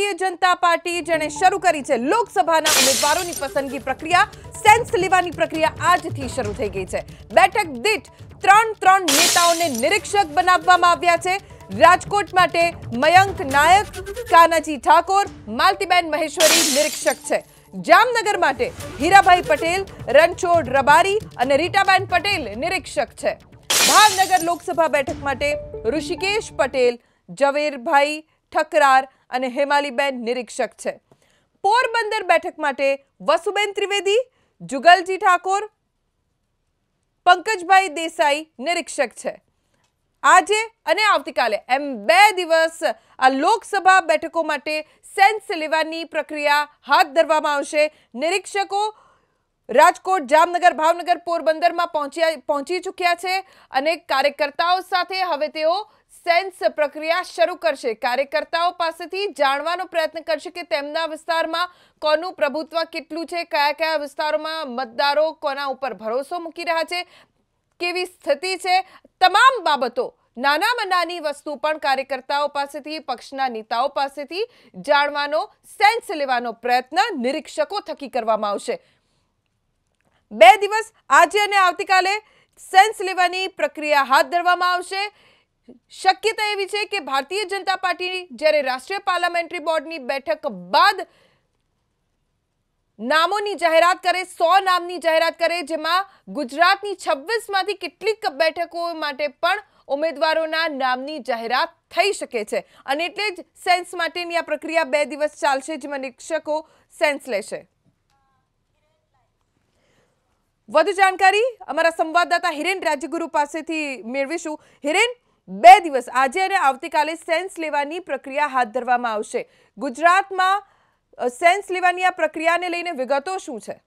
જે જનતા પાર્ટી જેને શરૂ કરી છે લોકસભાના ઉમેદવારોની પસંદગી પ્રક્રિયા સેન્સલીવાની પ્રક્રિયા આજથી શરૂ થઈ ગઈ છે બેઠક દીઠ ત્રણ ત્રણ નેતાઓને નિરીક્ષક બનાવવામાં આવ્યા છે રાજકોટ માટે મયંક નાયક કાનાજી ઠાકોર માલ્ટીબેન મહેશ્વરી નિરીક્ષક છે જામનગર માટે હિરાભાઈ પટેલ રંચોડ રબારી અને રીટાબેન પટેલ નિરીક્ષક છે ભાવનગર લોકસભા બેઠક માટે ઋષિકેશ પટેલ જવેરભાઈ ઠક્કરાર અને હિમાલીબેન નિરીક્ષક છે પોરબંદર બેઠક માટે वसुબેન ત્રિવેદી જુગલજી ઠાકોર पंकजભાઈ દેસાઈ નિરીક્ષક છે આજે અને આવતીકાલે એમ બે દિવસ આ લોકસભા બેઠકો માટે સેન્ટ સિલેવાની પ્રક્રિયા હાથ ધરવામાં આવશે નિરીક્ષકો રાજકોટ જામનગર ભાવનગર પોરબંદરમાં પહોંચી પહોંચી ચૂક્યા છે અને કાર્યકર્તાઓ સાથે હવે તેઓ સેન્સ પ્રક્રિયા શરૂ કરશે કાર્યકર્તાઓ પાસેથી જાણવાનો પ્રયત્ન કરશે કે તેમના વિસ્તારમાં કોનું પ્રભુત્વ કેટલું છે કયા કયા વિસ્તારોમાં મતદારો કોના ઉપર ભરોસો મૂકી રહ્યા છે કેવી સ્થિતિ છે તમામ બાબતો નાના મન્નાની વસ્તુ પણ કાર્યકર્તાઓ પાસેથી પક્ષના નેતાઓ પાસેથી જાણવાનો સેન્સ લેવાનો પ્રયત્ન નિરીક્ષકો થકી કરવામાં આવશે બે દિવસ આજે અને આવતીકાલે સેન્સ લેવાની પ્રક્રિયા હાથ ધરવામાં આવશે शक्यता એવી છે કે ભારતીય જનતા પાર્ટી જ્યારે રાષ્ટ્રીય પાર્લામેન્ટરી બોર્ડની બેઠક બાદ નામોની જાહેરાત કરે 100 નામની જાહેરાત કરે જેમાં ગુજરાતની 26 માંથી કેટલીક બેઠકો માટે પણ ઉમેદવારોના નામની જાહેરાત થઈ શકે છે અને એટલે જ સેન્સ માટેની આ પ્રક્રિયા બે દિવસ ચાલશે જેમાં નિરીક્ષકો સેન્સ લેશે વધુ જાણકારી અમારા સંવાદદાતા હિરેન રાજગુરુ પાસેથી મેળવીશું હિરેન બે દિવસ આજે અને આવતીકાલે સેન્સ લેવાની પ્રક્રિયા હાથ ધરવામાં આવશે ગુજરાતમાં સેન્સ લેવાની આ પ્રક્રિયાને લઈને વિગતો શું છે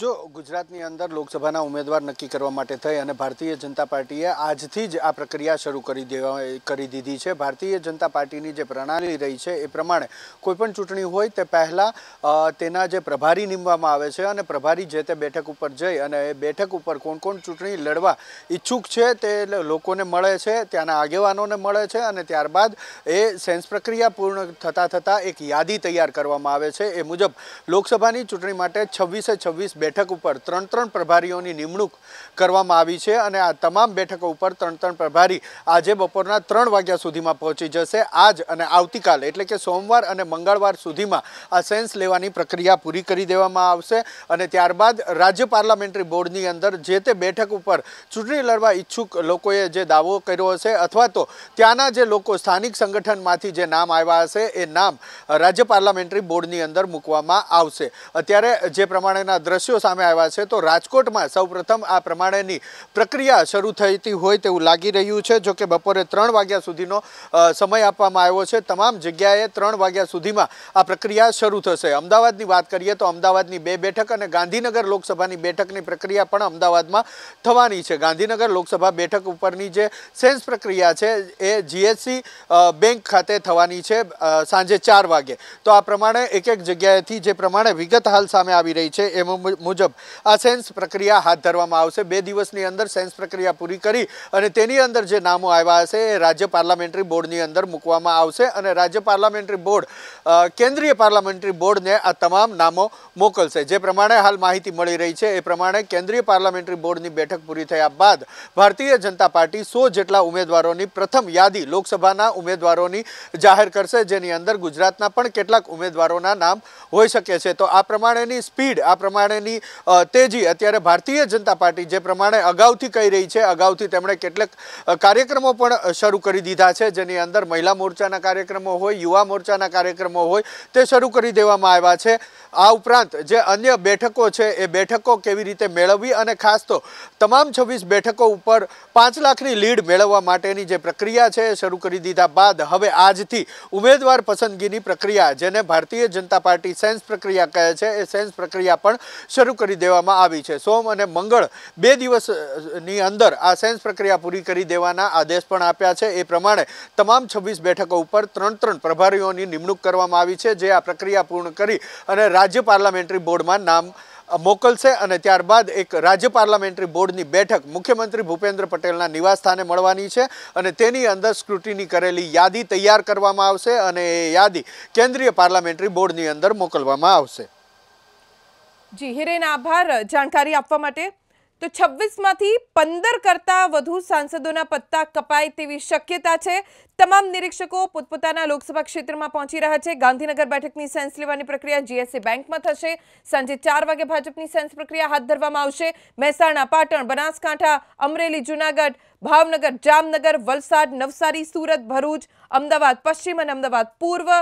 જો ગુજરાતની અંદર લોકસભાના ઉમેદવાર નક્કી કરવા માટે થઈ અને ભારતીય જનતા પાર્ટીએ આજથી જ આ પ્રક્રિયા શરૂ કરી દેવા કરી દીધી છે ભારતીય જનતા પાર્ટીની જે પ્રણાલી રહી છે એ પ્રમાણે કોઈ પણ ચૂંટણી હોય તે પહેલા તેના જે પ્રભારી નિમવામાં આવે છે અને પ્રભારી જે તે બેઠક ઉપર જાય અને એ બેઠક ઉપર કોણ કોણ ચૂંટણી લડવા ઈচ্ছুক છે તે લોકોને મળે છે તેના આગેવાનોને મળે છે અને ત્યારબાદ એ સંસ પ્રક્રિયા પૂર્ણ થતા થતા એક યાદી તૈયાર કરવામાં આવે છે એ મુજબ લોકસભાની ચૂંટણી માટે 26 26 બેઠક ઉપર ત્રણ ત્રણ પ્રભારીઓની નિમણૂક કરવામાં આવી છે અને આ તમામ બેઠકો ઉપર ત્રણ ત્રણ પ્રભારી આજે બપોરના ત્રણ વાગ્યા સુધીમાં પહોંચી જશે આજ અને આવતીકાલે એટલે કે સોમવાર અને મંગળવાર સુધીમાં આ સેન્સ લેવાની પ્રક્રિયા પૂરી કરી દેવામાં આવશે અને ત્યારબાદ રાજ્ય પાર્લામેન્ટરી બોર્ડની અંદર જે તે બેઠક ઉપર ચૂંટણી લડવા ઈચ્છુક લોકોએ જે દાવો કર્યો હશે અથવા તો ત્યાંના જે લોકો સ્થાનિક સંગઠનમાંથી જે નામ આવ્યા હશે એ નામ રાજ્ય પાર્લામેન્ટરી બોર્ડની અંદર મૂકવામાં આવશે અત્યારે જે પ્રમાણેના દ્રશ્યો સામે આવા છે તો રાજકોટમાં સૌપ્રથમ આ પ્રમાણની પ્રક્રિયા શરૂ થતી હોય તેવું લાગી રહ્યું છે જો કે બપોરે 3 વાગ્યા સુધીનો સમય આપવામાં આવ્યો છે તમામ જગ્યાએ 3 વાગ્યા સુધીમાં આ પ્રક્રિયા શરૂ થશે અમદાવાદની વાત કરીએ તો અમદાવાદની બે બેઠક અને ગાંધીનગર લોકસભાની બેઠકની પ્રક્રિયા પણ અમદાવાદમાં થવાની છે ગાંધીનગર લોકસભા બેઠક ઉપરની જે સેન્સ પ્રક્રિયા છે એ જીએસસી બેંક ખાતે થવાની છે સાંજે 4 વાગે તો આ પ્રમાણે એક એક જગ્યાએથી જે પ્રમાણે વિગત હાલ સામે આવી રહી છે એમાં મુજબ આ સેન્સ પ્રક્રિયા હાથ ધરવામાં આવશે બે દિવસની અંદર સેન્સ પ્રક્રિયા પૂરી કરી અને તેની અંદર જે નામો આવ્યા હશે એ રાજ્ય પાર્લામેન્ટરી બોર્ડની અંદર મૂકવામાં આવશે અને રાજ્ય પાર્લામેન્ટરી બોર્ડ કેન્દ્રીય પાર્લામેન્ટરી બોર્ડને આ તમામ નામો મોકલશે જે પ્રમાણે હાલ માહિતી મળી રહી છે એ પ્રમાણે કેન્દ્રીય પાર્લામેન્ટરી બોર્ડની બેઠક પૂરી થયા બાદ ભારતીય જનતા પાર્ટી સો જેટલા ઉમેદવારોની પ્રથમ યાદી લોકસભાના ઉમેદવારોની જાહેર કરશે જેની અંદર ગુજરાતના પણ કેટલાક ઉમેદવારોના નામ હોઈ શકે છે તો આ પ્રમાણેની સ્પીડ આ પ્રમાણેની તેજી અત્યારે ભારતીય જનતા પાર્ટી જે પ્રમાણે અગાઉથી કહી રહી છે અગાઉથી તેમણે કેટલાક કાર્યક્રમો પણ શરૂ કરી દીધા છે જેની અંદર મહિલા મોરચાના કાર્યક્રમો હોય યુવા મોરચાના કાર્યક્રમો હોય તે શરૂ કરી દેવામાં આવ્યા છે આ ઉપરાંત જે અન્ય બેઠકો છે એ બેઠકો કેવી રીતે મેળવવી અને ખાસ તો તમામ છવ્વીસ બેઠકો ઉપર પાંચ લાખની લીડ મેળવવા માટેની જે પ્રક્રિયા છે એ શરૂ કરી દીધા બાદ હવે આજથી ઉમેદવાર પસંદગીની પ્રક્રિયા જેને ભારતીય જનતા પાર્ટી સેન્સ પ્રક્રિયા કહે છે એ સેન્સ પ્રક્રિયા પણ શરૂ શરૂ કરી દેવામાં આવી છે સોમ અને મંગળ બે દિવસની અંદર આ સેન્સ પ્રક્રિયા પૂરી કરી દેવાના આદેશ પણ આપ્યા છે એ પ્રમાણે તમામ છવ્વીસ બેઠકો ઉપર ત્રણ ત્રણ પ્રભારીઓની નિમણૂક કરવામાં આવી છે જે આ પ્રક્રિયા પૂર્ણ કરી અને રાજ્ય પાર્લામેન્ટરી બોર્ડમાં નામ મોકલશે અને ત્યારબાદ એક રાજ્ય પાર્લામેન્ટરી બોર્ડની બેઠક મુખ્યમંત્રી ભૂપેન્દ્ર પટેલના નિવાસસ્થાને મળવાની છે અને તેની અંદર સ્ક્રુટીની કરેલી યાદી તૈયાર કરવામાં આવશે અને એ યાદી કેન્દ્રીય પાર્લામેન્ટરી બોર્ડની અંદર મોકલવામાં આવશે જી હિરેન આભાર જાણકારી આપવા માટે તો 26 માંથી 15 કરતા વધુ સાંસદોના પદ તા કપાઈ તેવી શક્યતા છે તમામ નિરીક્ષકો પોતપોતાના લોકસભા ક્ષેત્રમાં પહોંચી રહ્યા છે ગાંધીનગર બેઠકની સેન્સ લેવાની પ્રક્રિયા જીએસસી બેંકમાં થશે સંજે 4 વાગે ભાજપની સેન્સ પ્રક્રિયા હાથ ધરવામાં આવશે મહેસાણા પાટણ બનાસકાંઠા અમરેલી જૂનાગઢ ભાવનગર જામનગર વલસાડ નવસારી સુરત ભરૂચ અમદાવાદ પશ્ચિમ અને અમદાવાદ પૂર્વ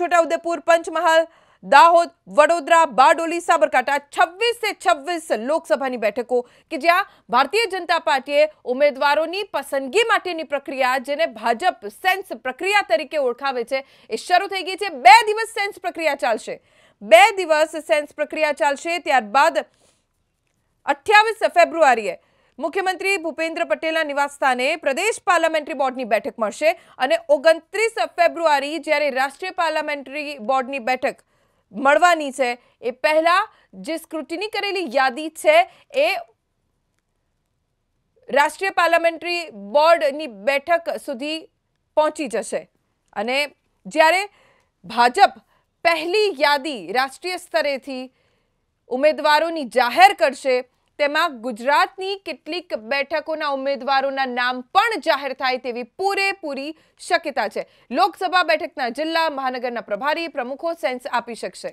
છોટા ઉદેપુર પંચમહાલ दाहौद वडोदरा बाडोली साबरकाटा 26 से 26 लोकसभाની બેઠકો કે જા ભારતીય જનતા પાર્ટીએ ઉમેદવારોની પસંદગી માટેની પ્રક્રિયા જેને ભાજપ સેન્સ પ્રક્રિયા તરીકે ઓળખાવે છે એ શરૂ થઈ ગઈ છે બે દિવસ સેન્સ પ્રક્રિયા ચાલશે બે દિવસ સેન્સ પ્રક્રિયા ચાલશે ત્યારબાદ 28 ફેબ્રુઆરીએ મુખ્યમંત્રી ભૂપેન્દ્ર પટેલા નિવાસthane પ્રદેશ પાર્લામેન્ટરી બોર્ડની બેઠક મળશે અને 29 ફેબ્રુઆરી જ્યારે રાષ્ટ્રીય પાર્લામેન્ટરી બોર્ડની બેઠક મળવાની છે એ પહેલા જે સ્ક્રુટિની કરેલી યાદી છે એ રાષ્ટ્રીય પાર્લામેન્ટરી બોર્ડની બેઠક સુધી પહોંચી જશે અને જ્યારે ભાજપ પહેલી યાદી રાષ્ટ્રીય સ્તરેથી ઉમેદવારોની જાહેર કરશે તેમાં ગુજરાતની કેટલીક બેઠકોના ઉમેદવારોના નામ પણ જાહેર થાય તેવી પૂરેપૂરી શક્યતા છે લોકસભા બેઠકના જિલ્લા મahanagar ના પ્રભારી પ્રમુખો સેન્સ આપી શકે છે